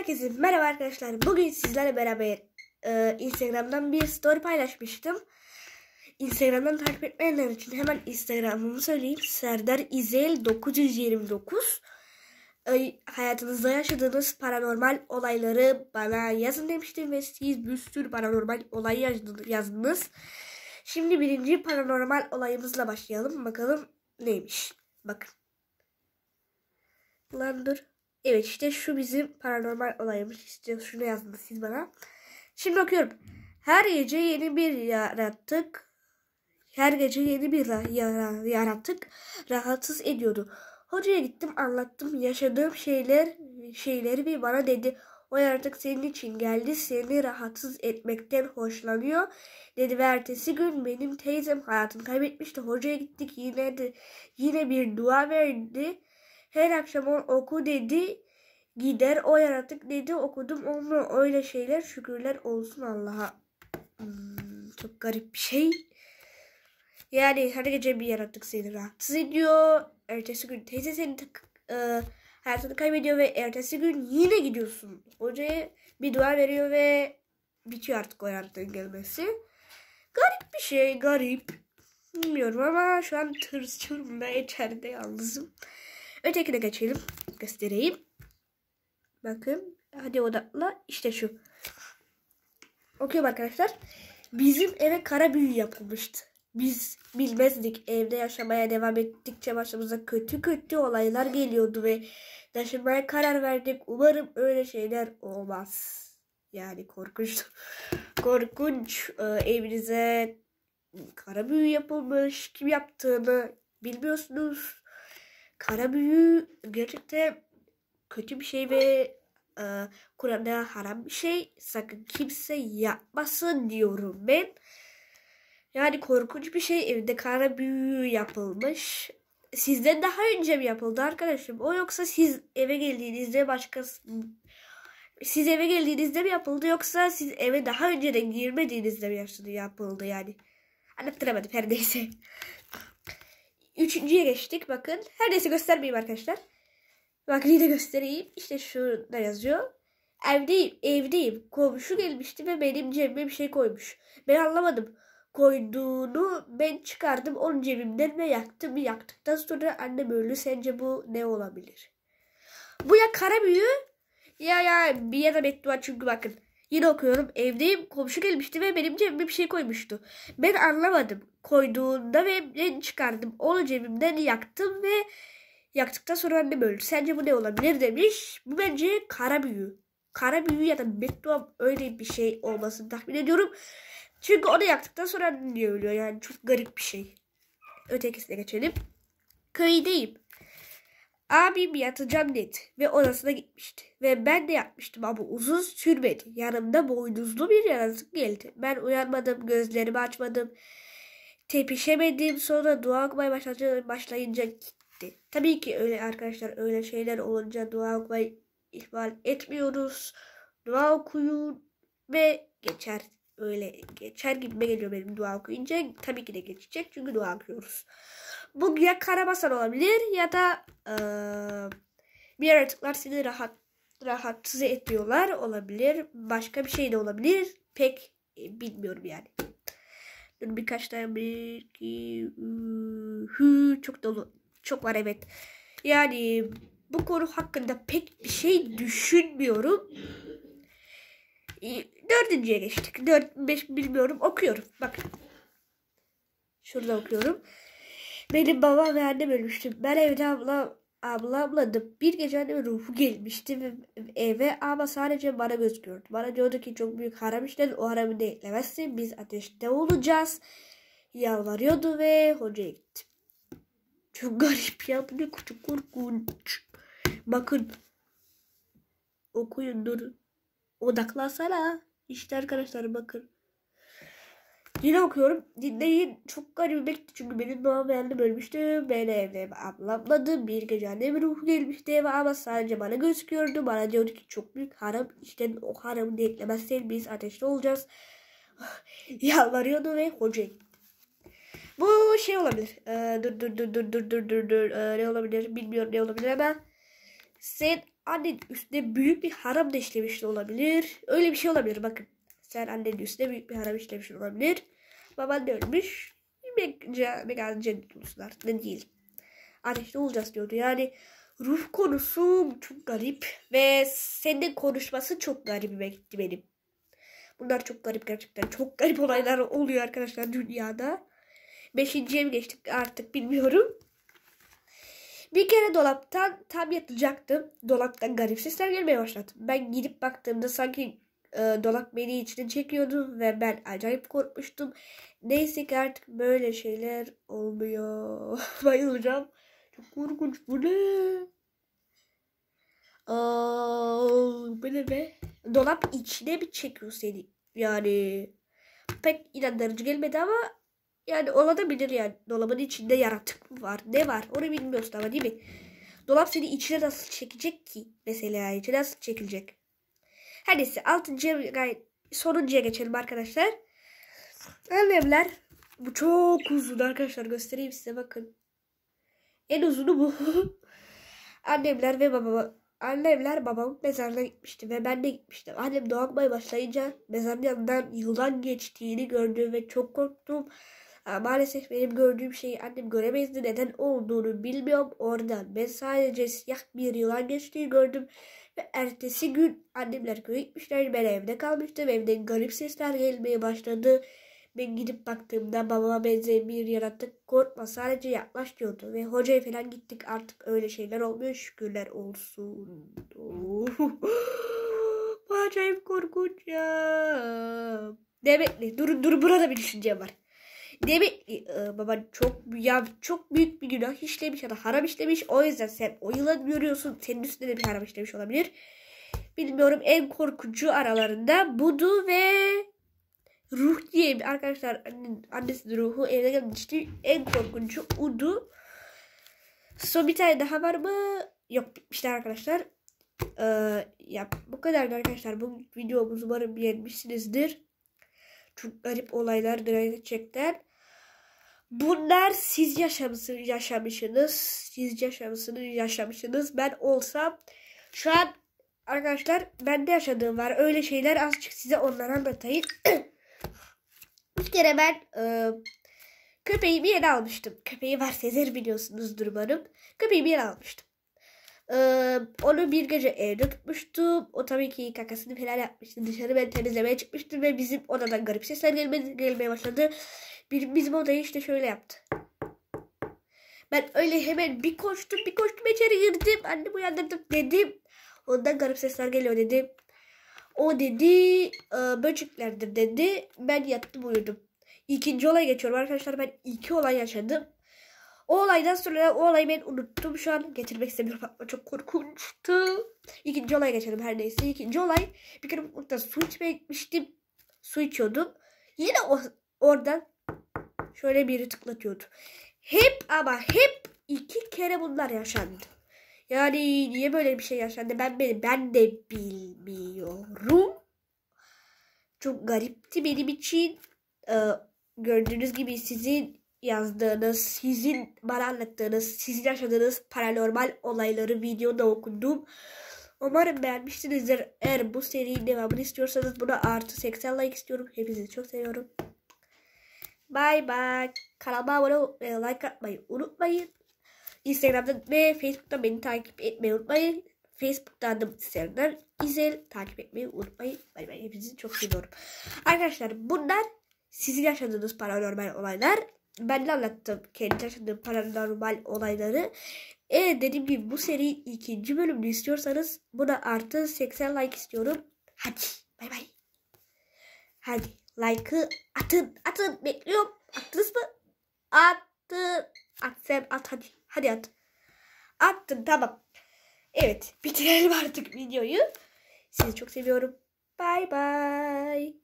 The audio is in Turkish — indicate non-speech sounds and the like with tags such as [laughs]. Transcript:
Herkese merhaba arkadaşlar. Bugün sizlerle beraber e, Instagram'dan bir story paylaşmıştım. Instagram'dan takip etmeyenler için hemen Instagram'ımı söyleyeyim. Serdar İzel 929. E, hayatınızda yaşadığınız paranormal olayları bana yazın demiştim ve siz bir sürü paranormal olay yazdınız. Şimdi birinci paranormal olayımızla başlayalım. Bakalım neymiş. Bakın. Lan dur. Evet işte şu bizim paranormal olayımız. İşte şunu yazdınız siz bana. Şimdi okuyorum. Her gece yeni bir yarattık. Her gece yeni bir yarattık. Rahatsız ediyordu. Hocaya gittim anlattım yaşadığım şeyler şeyleri bir bana dedi. O yaratık senin için geldi seni rahatsız etmekten hoşlanıyor dedi ve ertesi gün benim teyzem hayatını kaybetmişti. Hocaya gittik yine de, yine bir dua verdi her akşam oku dedi. Gider o yaratık dedi okudum onu öyle şeyler şükürler olsun Allah'a. Hmm, çok garip bir şey. Yani her gece bir yaratık seni rahatsız ediyor. Ertesi gün teyze seni e, hayatını kaybediyor ve ertesi gün yine gidiyorsun. Hocaya bir dua veriyor ve bitiyor artık o yaratığın gelmesi. Garip bir şey garip. Bilmiyorum ama şu an tırsıyorum da içeride yalnızım. Ötekine geçelim. Göstereyim. Bakın. Hadi odakla. İşte şu. Okuyorum arkadaşlar. Bizim eve kara büyü yapılmıştı. Biz bilmezdik evde yaşamaya devam ettikçe başımıza kötü kötü olaylar geliyordu ve taşınmaya karar verdik. Umarım öyle şeyler olmaz. Yani korkunç. [laughs] Korkunç. Ee, evinize kara büyü yapılmış. Kim yaptığını bilmiyorsunuz. Kara büyü gerçekten kötü bir şey ve e, Kur'an'da haram bir şey. Sakın kimse yapmasın diyorum ben. Yani korkunç bir şey evde kara büyü yapılmış. Sizden daha önce mi yapıldı arkadaşım? O yoksa siz eve geldiğinizde başkası siz eve geldiğinizde mi yapıldı yoksa siz eve daha önceden girmediğinizde mi yapıldı yani? Anlattıramadım her neyse. Üçüncüye geçtik bakın. Her neyse göstermeyeyim arkadaşlar. Bak yine göstereyim. İşte şurada yazıyor. Evdeyim, evdeyim. Komşu gelmişti ve benim cebime bir şey koymuş. Ben anlamadım. Koyduğunu ben çıkardım onun cebimden ve yaktım. Yaktıktan sonra annem öldü. Sence bu ne olabilir? Bu ya kara büyü ya ya bir ya da beddua çünkü bakın. Yine okuyorum. Evdeyim komşu gelmişti ve benim cebime bir şey koymuştu. Ben anlamadım. Koyduğunda ve ben çıkardım. Onu cebimden yaktım ve yaktıktan sonra annem öldü. Sence bu ne olabilir demiş. Bu bence kara büyü. Kara büyü ya da beddua öyle bir şey olmasını tahmin ediyorum. Çünkü onu yaktıktan sonra annem ölüyor. Yani çok garip bir şey. Ötekisine geçelim. Köydeyim. Abim yatacağım dedi ve odasına gitmişti. Ve ben de yatmıştım ama uzun sürmedi. Yanımda boynuzlu bir yaratık geldi. Ben uyanmadım, gözlerimi açmadım. Tepişemedim sonra dua okumaya başlayınca, başlayınca gitti. Tabii ki öyle arkadaşlar öyle şeyler olunca dua okumayı ihmal etmiyoruz. Dua okuyun ve geçer. Öyle geçer gibi geliyor benim dua okuyunca. Tabii ki de geçecek çünkü dua okuyoruz. Bu ya karabasan olabilir ya da e, bir yaratıklar seni rahat rahatsız ediyorlar olabilir. Başka bir şey de olabilir. Pek e, bilmiyorum yani. Dur birkaç tane bir iki hı, çok dolu çok var evet. Yani bu konu hakkında pek bir şey düşünmüyorum. Dördüncüye geçtik. Dört, beş bilmiyorum. Okuyorum. Bakın. Şurada okuyorum. Benim babam ve annem ölmüştü. Ben evde ablam, ablamladım. Bir gece annemin ruhu gelmişti eve ama sadece bana göz gördü. Bana diyordu ki çok büyük haram işledin. O haramı da eklemezsin. Biz ateşte olacağız. Yalvarıyordu ve hoca gitti. Çok garip ya. Bu ne çok korkunç. Bakın. Okuyun durun. Odaklansana. İşte arkadaşlar bakın. Yine okuyorum. Dinleyin. Çok garip garibimekti çünkü benim babam annem ölmüştü. Ben evde anlamladım. Bir gece annemin ruhu gelmişti eve ama sadece bana gözüküyordu. Bana diyordu ki çok büyük haram. İşte o haramı da eklemezsen biz ateşte olacağız. [laughs] Yalvarıyordu ve hocaya Bu şey olabilir. Ee, dur dur dur dur dur dur dur dur. Ee, ne olabilir bilmiyorum ne olabilir ama sen annen üstüne büyük bir haram da olabilir. Öyle bir şey olabilir bakın. Sen annenin üstüne büyük bir haram işlemiş olabilir. Baban da ölmüş. Megan cennet olsunlar. Ne değil. Ateşte olacağız diyordu. Yani ruh konusu çok garip. Ve senin konuşması çok garip gitti benim. Bunlar çok garip gerçekten. Çok garip olaylar oluyor arkadaşlar dünyada. Beşinciye mi geçtik artık bilmiyorum. Bir kere dolaptan tam yatacaktım Dolaptan garip sesler gelmeye başladı. Ben gidip baktığımda sanki e, dolap beni içine çekiyordu ve ben acayip korkmuştum. Neyse ki artık böyle şeyler olmuyor. [laughs] Bayılacağım. Çok korkunç bu ne? Aa, böyle be. Dolap içine mi çekiyor seni? Yani pek inandırıcı gelmedi ama yani olabilir yani. Dolabın içinde yaratık mı var? Ne var? Onu bilmiyorsun ama değil mi? Dolap seni içine nasıl çekecek ki? Mesela içine nasıl çekilecek? Her neyse 6. sonuncuya geçelim arkadaşlar. Annemler bu çok uzun arkadaşlar göstereyim size bakın. En uzunu bu. [laughs] annemler ve babam annemler babam mezarına gitmişti ve ben de gitmiştim. Annem doğanmaya başlayınca mezarın yanından yılan geçtiğini gördüm ve çok korktum. Maalesef benim gördüğüm şeyi annem göremezdi. Neden olduğunu bilmiyorum oradan. Ben sadece siyah bir yılan geçtiği gördüm. Ve ertesi gün annemler köye gitmişler. Ben evde kalmıştım. Evden garip sesler gelmeye başladı. Ben gidip baktığımda babama benzeyen bir yaratık korkma sadece yaklaş diyordu. Ve hocaya falan gittik artık öyle şeyler olmuyor şükürler olsun. [laughs] Bu acayip korkunç ya. Demek ki dur dur burada bir düşünce var. Demi e, e, baba çok ya çok büyük bir günah işlemiş ya da haram işlemiş. O yüzden sen o yıla görüyorsun. Senin üstünde de bir haram işlemiş olabilir. Bilmiyorum en korkucu aralarında Budu ve Ruh diye bir arkadaşlar anne, annesinin ruhu evine gelmişti. En korkuncu Udu. Son bir tane daha var mı? Yok bitmişler arkadaşlar. Ee, ya bu kadar arkadaşlar. Bu videomuzu umarım beğenmişsinizdir. Çok garip olaylar gerçekten. Bunlar siz yaşamışsınız, yaşamışsınız. Siz yaşamışsınız, yaşamışsınız. Ben olsam şu an arkadaşlar bende yaşadığım var. Öyle şeyler azıcık size onları anlatayım. [clears throat] Bir kere ben e, köpeğimi yeni almıştım. Köpeği var Sezer biliyorsunuzdur benim. Köpeğimi yeni almıştım. E, onu bir gece evde tutmuştum. O tabii ki kakasını falan yapmıştı. Dışarı ben temizlemeye çıkmıştım ve bizim odadan garip sesler gelmeye, gelmeye başladı. Bir, bizim odayı işte şöyle yaptı. Ben öyle hemen bir koştum bir koştum içeri girdim. Annemi uyandırdım dedim. Ondan garip sesler geliyor dedim. O dedi e, böceklerdir dedi. Ben yattım uyudum. İkinci olay geçiyorum arkadaşlar. Ben iki olay yaşadım. O olaydan sonra o olayı ben unuttum. Şu an getirmek istemiyorum. Çok korkunçtu. İkinci olaya geçelim her neyse. İkinci olay bir kere mutlaka su içmeye gitmiştim. Su içiyordum. Yine o, oradan Şöyle biri tıklatıyordu. Hep ama hep iki kere bunlar yaşandı. Yani niye böyle bir şey yaşandı ben ben, ben de bilmiyorum. Çok garipti benim için. Ee, gördüğünüz gibi sizin yazdığınız, sizin bana anlattığınız, sizin yaşadığınız paranormal olayları videoda okudum. Umarım beğenmişsinizdir. Eğer bu serinin devamını istiyorsanız buna artı 80 like istiyorum. Hepinizi çok seviyorum. Bay bay. Kanalıma abone olmayı, e, like atmayı unutmayın. Instagram'dan ve Facebook'tan beni takip etmeyi unutmayın. Facebook'tan da Instagram'dan izleyin. Takip etmeyi unutmayın. Bay bay. Hepinizi çok seviyorum. Arkadaşlar bunlar sizin yaşadığınız paranormal olaylar. Ben de anlattım kendi yaşadığım paranormal olayları. Eğer dediğim gibi bu seri ikinci bölümünü istiyorsanız buna artı 80 like istiyorum. Hadi bay bay. Hadi. Like'ı atın. Atın. Bekliyorum. Attınız mı? Attın. At sen at hadi. Hadi at. Attın tamam. Evet bitirelim [laughs] artık videoyu. Sizi çok seviyorum. Bye bye.